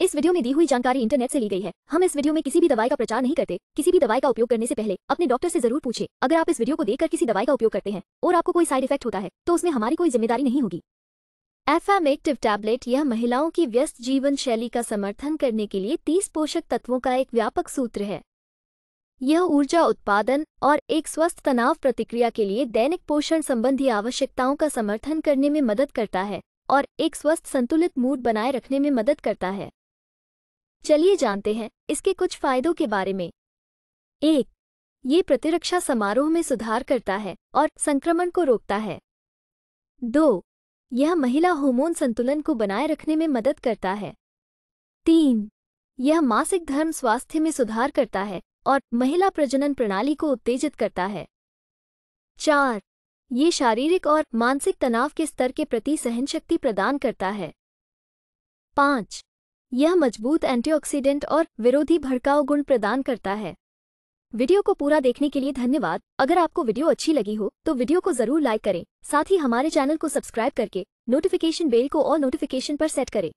इस वीडियो में दी हुई जानकारी इंटरनेट से ली गई है हम इस वीडियो में किसी भी दवाई का प्रचार नहीं करते किसी भी दवाई का उपयोग करने से पहले अपने डॉक्टर से जरूर पूछे अगर आप इस वीडियो को देखकर किसी दवाई का उपयोग करते हैं और आपको कोई साइड इफेक्ट होता है तो उसमें हमारी कोई जिम्मेदारी नहीं होगी एफएम एक्टिव टैबलेट यह महिलाओं की व्यस्त जीवन शैली का समर्थन करने के लिए तीस पोषक तत्वों का एक व्यापक सूत्र है यह ऊर्जा उत्पादन और एक स्वस्थ तनाव प्रतिक्रिया के लिए दैनिक पोषण संबंधी आवश्यकताओं का समर्थन करने में मदद करता है और एक स्वस्थ संतुलित मूड बनाए रखने में मदद करता है चलिए जानते हैं इसके कुछ फायदों के बारे में एक ये प्रतिरक्षा समारोह में सुधार करता है और संक्रमण को रोकता है दो यह महिला हार्मोन संतुलन को बनाए रखने में मदद करता है तीन यह मासिक धर्म स्वास्थ्य में सुधार करता है और महिला प्रजनन प्रणाली को उत्तेजित करता है चार ये शारीरिक और मानसिक तनाव के स्तर के प्रति सहनशक्ति प्रदान करता है पाँच यह मजबूत एंटीऑक्सीडेंट और विरोधी भड़काऊ गुण प्रदान करता है वीडियो को पूरा देखने के लिए धन्यवाद अगर आपको वीडियो अच्छी लगी हो तो वीडियो को जरूर लाइक करें साथ ही हमारे चैनल को सब्सक्राइब करके नोटिफिकेशन बेल को और नोटिफिकेशन पर सेट करें